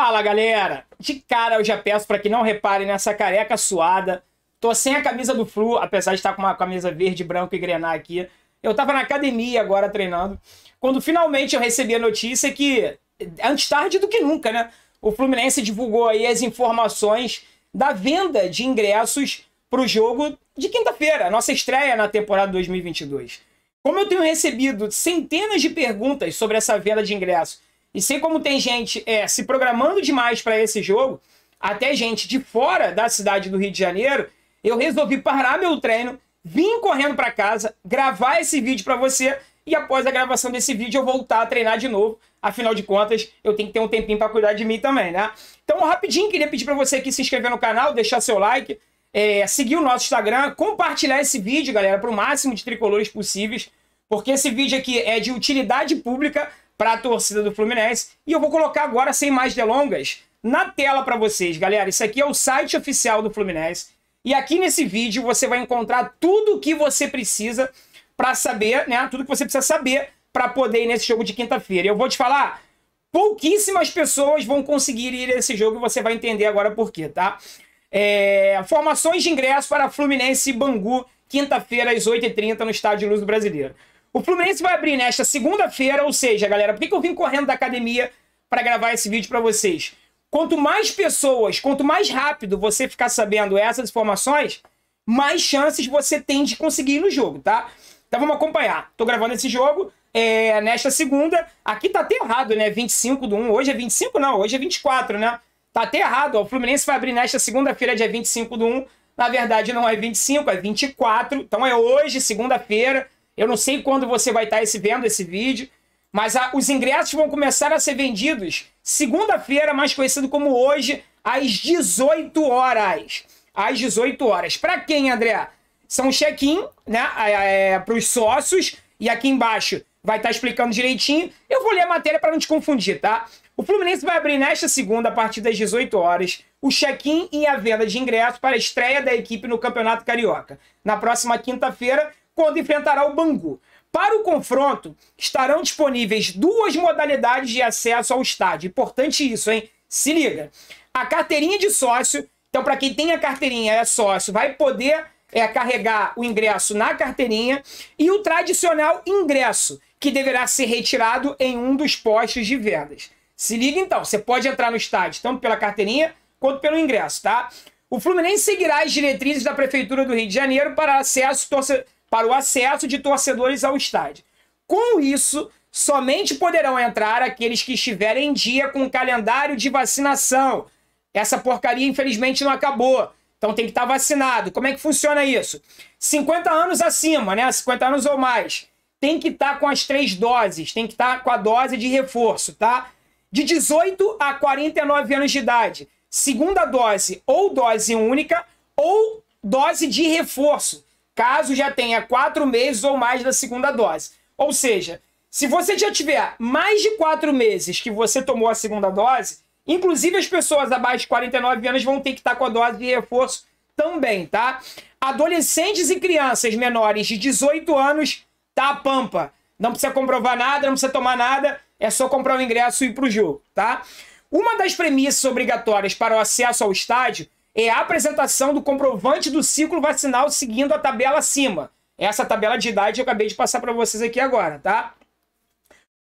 Fala galera! De cara eu já peço para que não reparem nessa careca suada. Tô sem a camisa do Flu, apesar de estar com uma camisa verde, branco e grenar aqui. Eu tava na academia agora treinando, quando finalmente eu recebi a notícia que, antes tarde do que nunca, né? O Fluminense divulgou aí as informações da venda de ingressos para o jogo de quinta-feira, nossa estreia na temporada 2022. Como eu tenho recebido centenas de perguntas sobre essa venda de ingressos e sei como tem gente é, se programando demais para esse jogo, até gente de fora da cidade do Rio de Janeiro, eu resolvi parar meu treino, vim correndo para casa, gravar esse vídeo para você e após a gravação desse vídeo eu voltar a treinar de novo. Afinal de contas, eu tenho que ter um tempinho para cuidar de mim também, né? Então, rapidinho, queria pedir para você aqui se inscrever no canal, deixar seu like, é, seguir o nosso Instagram, compartilhar esse vídeo, galera, para o máximo de tricolores possíveis, porque esse vídeo aqui é de utilidade pública para a torcida do Fluminense. E eu vou colocar agora, sem mais delongas, na tela para vocês, galera. Isso aqui é o site oficial do Fluminense. E aqui nesse vídeo você vai encontrar tudo o que você precisa para saber, né? Tudo que você precisa saber para poder ir nesse jogo de quinta-feira. Eu vou te falar, pouquíssimas pessoas vão conseguir ir nesse jogo e você vai entender agora por quê, tá? É... Formações de ingresso para Fluminense e Bangu, quinta-feira às 8h30 no Estádio Luz do Brasileiro. O Fluminense vai abrir nesta segunda-feira, ou seja, galera, por que, eu vim correndo da academia para gravar esse vídeo para vocês? Quanto mais pessoas, quanto mais rápido você ficar sabendo essas informações, mais chances você tem de conseguir ir no jogo, tá? Então vamos acompanhar. Tô gravando esse jogo é, nesta segunda. Aqui tá até errado, né? 25 do 1. Hoje é 25? Não, hoje é 24, né? Tá até errado. Ó. O Fluminense vai abrir nesta segunda-feira, dia 25 do 1. Na verdade, não é 25, é 24. Então é hoje, segunda-feira. Eu não sei quando você vai estar tá esse, vendo esse vídeo, mas a, os ingressos vão começar a ser vendidos segunda-feira, mais conhecido como hoje, às 18 horas. Às 18 horas. Para quem, André? São check-in, né? É, é, Para os sócios. E aqui embaixo vai estar tá explicando direitinho. Eu vou ler a matéria para não te confundir, tá? O Fluminense vai abrir nesta segunda, a partir das 18 horas, o check-in e a venda de ingressos para a estreia da equipe no Campeonato Carioca. Na próxima quinta-feira, quando enfrentará o Bangu. Para o confronto, estarão disponíveis duas modalidades de acesso ao estádio. Importante isso, hein? Se liga. A carteirinha de sócio, então para quem tem a carteirinha é sócio, vai poder é, carregar o ingresso na carteirinha e o tradicional ingresso, que deverá ser retirado em um dos postos de vendas. Se liga então, você pode entrar no estádio tanto pela carteirinha quanto pelo ingresso, tá? O Fluminense seguirá as diretrizes da Prefeitura do Rio de Janeiro para acesso torcedor para o acesso de torcedores ao estádio. Com isso, somente poderão entrar aqueles que estiverem em dia com o calendário de vacinação. Essa porcaria, infelizmente, não acabou. Então tem que estar tá vacinado. Como é que funciona isso? 50 anos acima, né? 50 anos ou mais. Tem que estar tá com as três doses, tem que estar tá com a dose de reforço, tá? De 18 a 49 anos de idade, segunda dose ou dose única ou dose de reforço caso já tenha quatro meses ou mais da segunda dose. Ou seja, se você já tiver mais de quatro meses que você tomou a segunda dose, inclusive as pessoas abaixo de 49 anos vão ter que estar tá com a dose de reforço também, tá? Adolescentes e crianças menores de 18 anos, tá a pampa. Não precisa comprovar nada, não precisa tomar nada, é só comprar o ingresso e ir pro jogo, tá? Uma das premissas obrigatórias para o acesso ao estádio é a apresentação do comprovante do ciclo vacinal seguindo a tabela acima. Essa tabela de idade eu acabei de passar para vocês aqui agora, tá?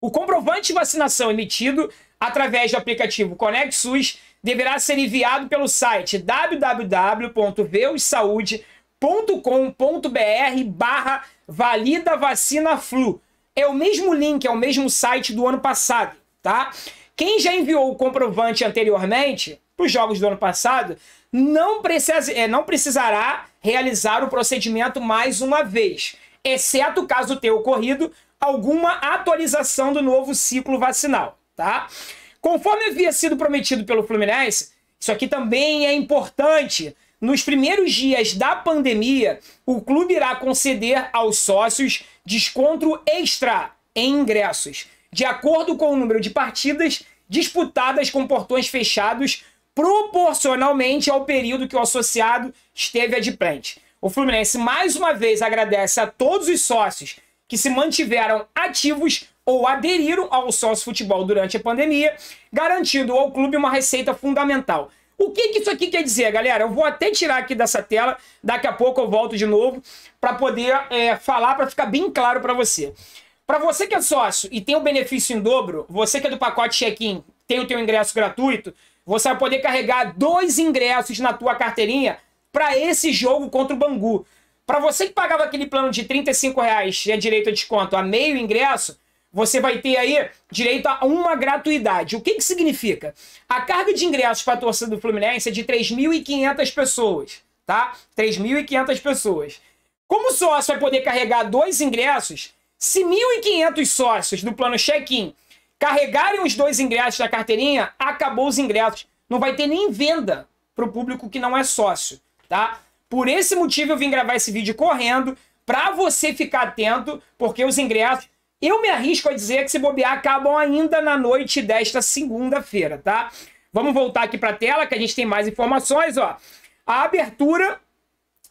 O comprovante de vacinação emitido através do aplicativo SUS deverá ser enviado pelo site www.veusaude.com.br barra valida vacina flu. É o mesmo link, é o mesmo site do ano passado, tá? Quem já enviou o comprovante anteriormente, para os jogos do ano passado, não, precisa, é, não precisará realizar o procedimento mais uma vez, exceto caso tenha ocorrido alguma atualização do novo ciclo vacinal, tá? Conforme havia sido prometido pelo Fluminense, isso aqui também é importante. Nos primeiros dias da pandemia, o clube irá conceder aos sócios desconto extra em ingressos, de acordo com o número de partidas disputadas com portões fechados proporcionalmente ao período que o associado esteve adimplente. O Fluminense mais uma vez agradece a todos os sócios que se mantiveram ativos ou aderiram ao sócio futebol durante a pandemia, garantindo ao clube uma receita fundamental. O que, que isso aqui quer dizer, galera? Eu vou até tirar aqui dessa tela, daqui a pouco eu volto de novo para poder é, falar, para ficar bem claro para você. Para você que é sócio e tem o benefício em dobro, você que é do pacote check-in tem o teu ingresso gratuito, você vai poder carregar dois ingressos na tua carteirinha para esse jogo contra o Bangu. Para você que pagava aquele plano de 35 e é direito a desconto a meio ingresso, você vai ter aí direito a uma gratuidade. O que, que significa? A carga de ingressos para a torcida do Fluminense é de 3.500 pessoas, tá? 3.500 pessoas. Como sócio vai poder carregar dois ingressos, se 1.500 sócios do plano check-in carregarem os dois ingressos da carteirinha, acabou os ingressos. Não vai ter nem venda para o público que não é sócio, tá? Por esse motivo eu vim gravar esse vídeo correndo, para você ficar atento, porque os ingressos, eu me arrisco a dizer que se bobear, acabam ainda na noite desta segunda-feira, tá? Vamos voltar aqui para a tela que a gente tem mais informações, ó. A abertura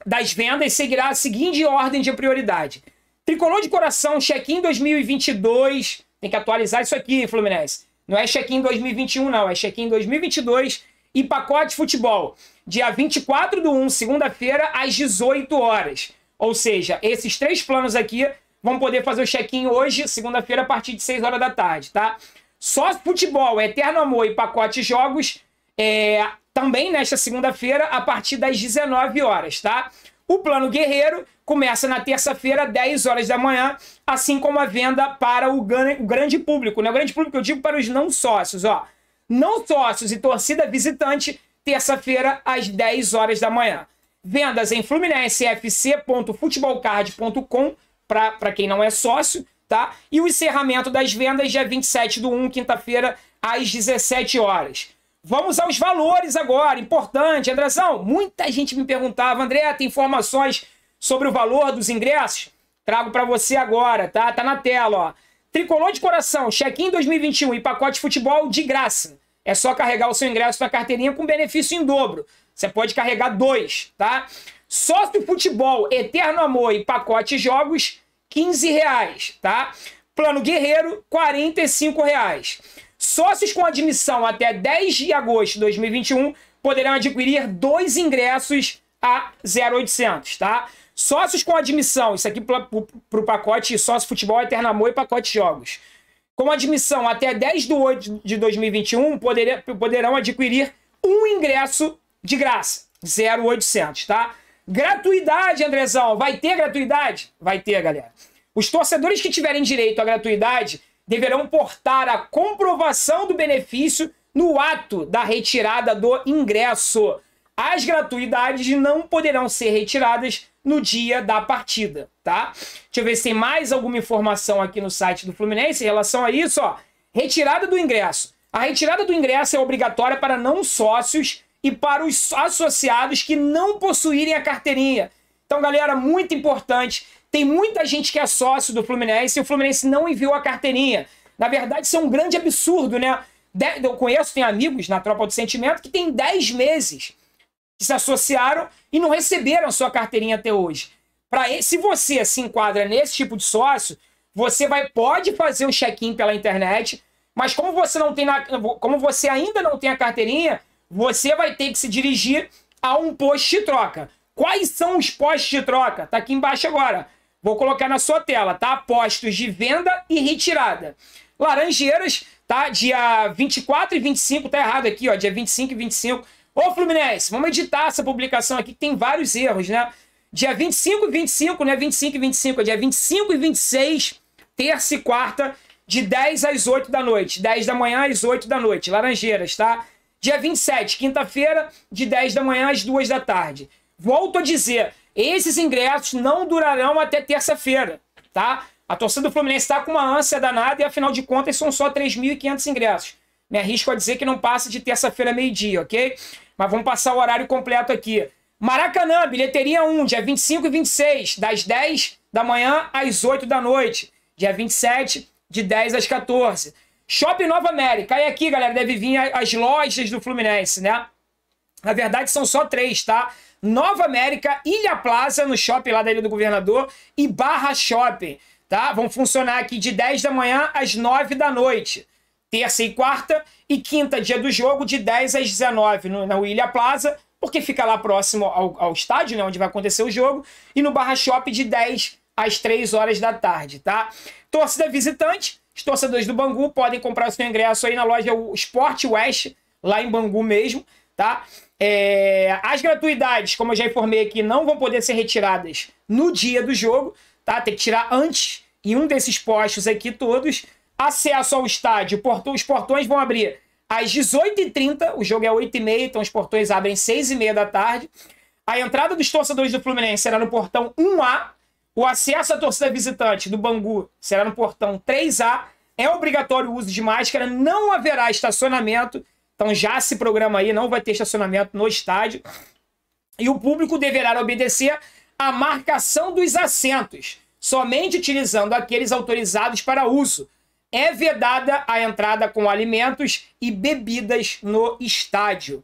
das vendas seguirá a seguinte ordem de prioridade. Tricolor de coração, check-in 2022, tem que atualizar isso aqui, Fluminense. Não é check-in 2021, não. É check-in 2022 e pacote futebol. Dia 24 do 1, segunda-feira, às 18 horas. Ou seja, esses três planos aqui vão poder fazer o check-in hoje, segunda-feira, a partir de 6 horas da tarde, tá? Só futebol, Eterno Amor e pacote jogos, é, também nesta segunda-feira, a partir das 19 horas, tá? O plano guerreiro começa na terça-feira, 10 horas da manhã, assim como a venda para o grande público. Né? O grande público eu digo para os não sócios, ó. Não sócios e torcida visitante, terça-feira, às 10 horas da manhã. Vendas em fluminensefc.futebolcard.com para quem não é sócio, tá? E o encerramento das vendas dia 27 do 1, quinta-feira, às 17 horas. Vamos aos valores agora, importante. Andrezão, muita gente me perguntava, André, tem informações sobre o valor dos ingressos, trago para você agora, tá? Tá na tela, ó. Tricolor de coração, check-in 2021 e pacote de futebol de graça. É só carregar o seu ingresso na carteirinha com benefício em dobro. Você pode carregar dois, tá? Sócio futebol, eterno amor e pacote jogos, 15 reais, tá? Plano Guerreiro, 45 reais. Sócios com admissão até 10 de agosto de 2021 poderão adquirir dois ingressos a 0,800, tá? Sócios com admissão, isso aqui para o pacote sócio futebol, amor e pacote jogos. Com admissão até 10 de 8 de 2021, poderia, poderão adquirir um ingresso de graça, 0,800, tá? Gratuidade, Andrezão, vai ter gratuidade? Vai ter, galera. Os torcedores que tiverem direito à gratuidade deverão portar a comprovação do benefício no ato da retirada do ingresso. As gratuidades não poderão ser retiradas no dia da partida, tá? Deixa eu ver se tem mais alguma informação aqui no site do Fluminense em relação a isso, ó. Retirada do ingresso. A retirada do ingresso é obrigatória para não sócios e para os associados que não possuírem a carteirinha. Então, galera, muito importante. Tem muita gente que é sócio do Fluminense e o Fluminense não enviou a carteirinha. Na verdade, isso é um grande absurdo, né? Eu conheço, tem amigos na Tropa do Sentimento que tem 10 meses que se associaram e não receberam sua carteirinha até hoje. Para se você se enquadra nesse tipo de sócio, você vai pode fazer o check-in pela internet, mas como você não tem na, como você ainda não tem a carteirinha, você vai ter que se dirigir a um posto de troca. Quais são os postos de troca? Tá aqui embaixo agora. Vou colocar na sua tela, tá? Postos de venda e retirada. Laranjeiras, tá? Dia 24 e 25, tá errado aqui, ó. Dia 25 e 25 Ô Fluminense, vamos editar essa publicação aqui que tem vários erros, né? Dia 25 e 25, né? 25 e 25, é dia 25 e 26, terça e quarta, de 10 às 8 da noite. 10 da manhã às 8 da noite, Laranjeiras, tá? Dia 27, quinta-feira, de 10 da manhã às 2 da tarde. Volto a dizer, esses ingressos não durarão até terça-feira, tá? A torcida do Fluminense tá com uma ânsia danada e, afinal de contas, são só 3.500 ingressos. Me arrisco a dizer que não passa de terça-feira, meio-dia, ok? Mas vamos passar o horário completo aqui. Maracanã, bilheteria 1, dia 25 e 26, das 10 da manhã às 8 da noite. Dia 27, de 10 às 14. Shopping Nova América. E aqui, galera, deve vir as lojas do Fluminense, né? Na verdade, são só três, tá? Nova América, Ilha Plaza, no shopping lá da Ilha do Governador, e Barra Shopping, tá? Vão funcionar aqui de 10 da manhã às 9 da noite terça e quarta, e quinta, dia do jogo, de 10 às 19 no, na William Plaza, porque fica lá próximo ao, ao estádio, né, onde vai acontecer o jogo, e no Barra Shop de 10 às 3 horas da tarde, tá? Torcida visitante, os torcedores do Bangu podem comprar o seu ingresso aí na loja Sport West, lá em Bangu mesmo, tá? É, as gratuidades, como eu já informei aqui, não vão poder ser retiradas no dia do jogo, tá? Tem que tirar antes em um desses postos aqui todos, acesso ao estádio. Os portões vão abrir às 18h30, o jogo é 8h30, então os portões abrem 6h30 da tarde. A entrada dos torcedores do Fluminense será no portão 1A. O acesso à torcida visitante do Bangu será no portão 3A. É obrigatório o uso de máscara, não haverá estacionamento. Então já se programa aí, não vai ter estacionamento no estádio. E o público deverá obedecer à marcação dos assentos, somente utilizando aqueles autorizados para uso é vedada a entrada com alimentos e bebidas no estádio.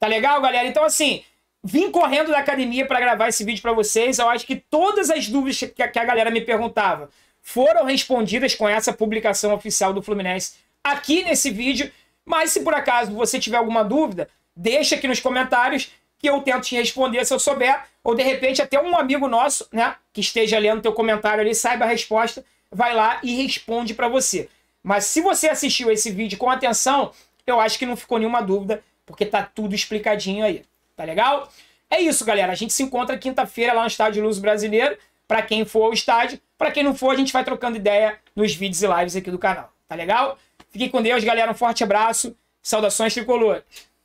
Tá legal, galera? Então, assim, vim correndo da academia para gravar esse vídeo para vocês. Eu acho que todas as dúvidas que a, galera me perguntava foram respondidas com essa publicação oficial do Fluminense aqui nesse vídeo. Mas se por acaso você tiver alguma dúvida, deixa aqui nos comentários que eu tento te responder se eu souber, ou de repente até um amigo nosso, né, que esteja lendo teu comentário ali, saiba a resposta vai lá e responde para você. Mas se você assistiu esse vídeo com atenção, eu acho que não ficou nenhuma dúvida, porque tá tudo explicadinho aí. Tá legal? É isso, galera. A gente se encontra quinta-feira lá no Estádio Luz Brasileiro, para quem for ao estádio. Para quem não for, a gente vai trocando ideia nos vídeos e lives aqui do canal. Tá legal? Fiquem com Deus, galera. Um forte abraço. Saudações tricolores.